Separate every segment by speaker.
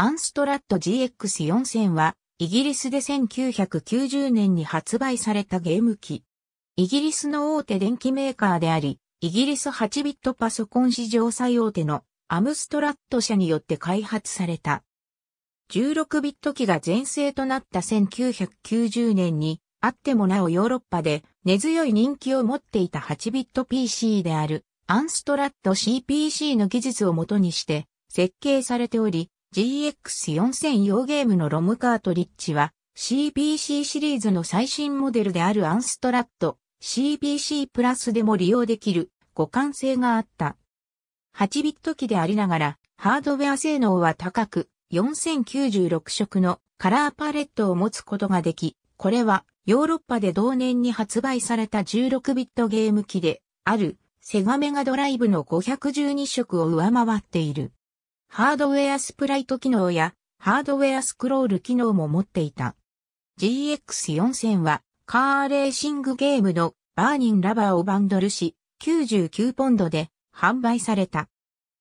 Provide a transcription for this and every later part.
Speaker 1: アンストラット GX4000 は、イギリスで1990年に発売されたゲーム機。イギリスの大手電機メーカーであり、イギリス8ビットパソコン市場最大手のアムストラット社によって開発された。16ビット機が全盛となった1990年に、あってもなおヨーロッパで根強い人気を持っていた8ビット PC であるアンストラット CPC の技術をもとにして設計されており、GX4000 用ゲームのロムカートリッジは CBC シリーズの最新モデルであるアンストラット CBC プラスでも利用できる互換性があった。8ビット機でありながらハードウェア性能は高く4096色のカラーパレットを持つことができ、これはヨーロッパで同年に発売された16ビットゲーム機であるセガメガドライブの512色を上回っている。ハードウェアスプライト機能やハードウェアスクロール機能も持っていた。GX4000 はカーレーシングゲームのバーニンラバーをバンドルし99ポンドで販売された。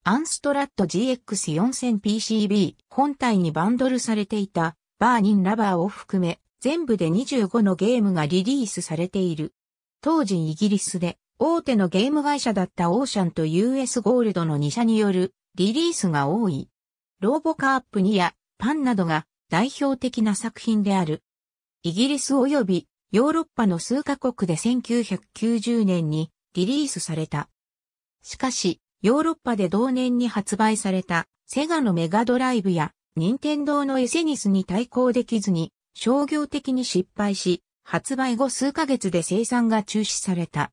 Speaker 1: アンストラット GX4000PCB 本体にバンドルされていたバーニンラバーを含め全部で25のゲームがリリースされている。当時イギリスで大手のゲーム会社だったオーシャンと US ゴールドの2社によるリリースが多い。ローボカープ2やパンなどが代表的な作品である。イギリス及びヨーロッパの数カ国で1990年にリリースされた。しかし、ヨーロッパで同年に発売されたセガのメガドライブや任天堂のエセニスに対抗できずに商業的に失敗し、発売後数ヶ月で生産が中止された。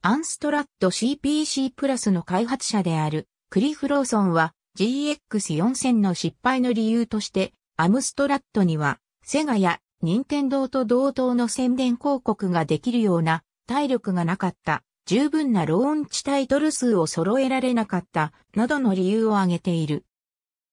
Speaker 1: アンストラッド CPC プラスの開発者であるクリフ・ローソンは GX4000 の失敗の理由として、アムストラットには、セガや任天堂と同等の宣伝広告ができるような体力がなかった、十分なローンチタイトル数を揃えられなかった、などの理由を挙げている。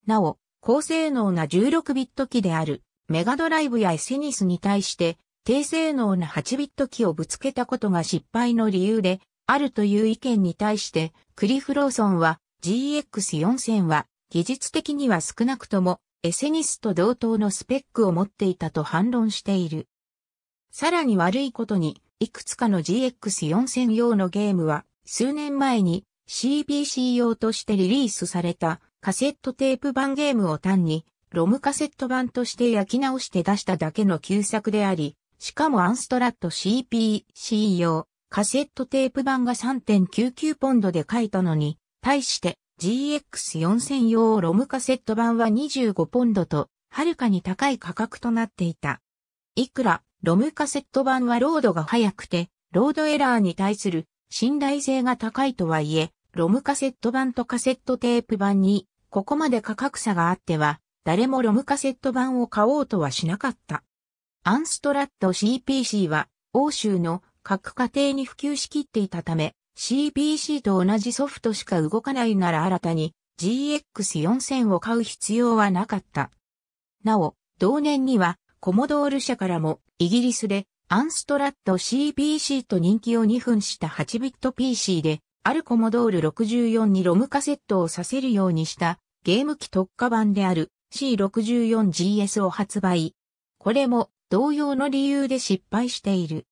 Speaker 1: なお、高性能な16ビット機である、メガドライブやエセニスに対して、低性能な8ビット機をぶつけたことが失敗の理由で、あるという意見に対して、クリフ・ローソンは、GX4000 は技術的には少なくともエセニスと同等のスペックを持っていたと反論している。さらに悪いことに、いくつかの GX4000 用のゲームは数年前に CBC 用としてリリースされたカセットテープ版ゲームを単にロムカセット版として焼き直して出しただけの旧作であり、しかもアンストラット CPC 用カセットテープ版が3.99ポンドで書いたのに対して GX4000 用ロムカセット版は25ポンドと、はるかに高い価格となっていた。いくら、ロムカセット版はロードが速くて、ロードエラーに対する信頼性が高いとはいえ、ロムカセット版とカセットテープ版に、ここまで価格差があっては、誰もロムカセット版を買おうとはしなかった。アンストラット CPC は、欧州の各家庭に普及しきっていたため、CBC と同じソフトしか動かないなら新たに GX4000 を買う必要はなかった。なお、同年にはコモドール社からもイギリスでアンストラット CBC と人気を2分した8ビット PC であるコモドール64にロムカセットをさせるようにしたゲーム機特化版である C64GS を発売。これも同様の理由で失敗している。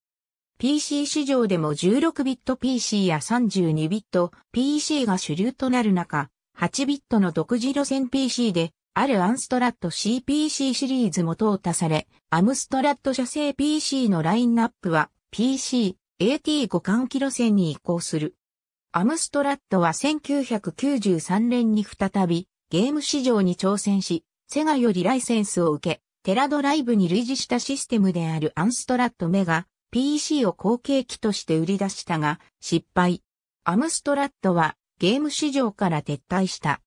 Speaker 1: PC 市場でも 16bit PC や 32bit PC が主流となる中、8bit の独自路線 PC で、あるアンストラット CPC シリーズも淘汰され、アムストラット社製 PC のラインナップは PC、AT 互換機路線に移行する。アムストラットは1993年に再びゲーム市場に挑戦し、セガよりライセンスを受け、テラドライブに類似したシステムであるアンストラットメガ、PC を後継機として売り出したが、失敗。アムストラットはゲーム市場から撤退した。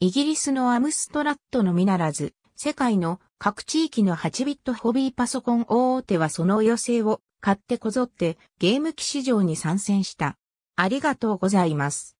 Speaker 1: イギリスのアムストラットのみならず、世界の各地域の8ビットホビーパソコン大手はその寄せを買ってこぞってゲーム機市場に参戦した。ありがとうございます。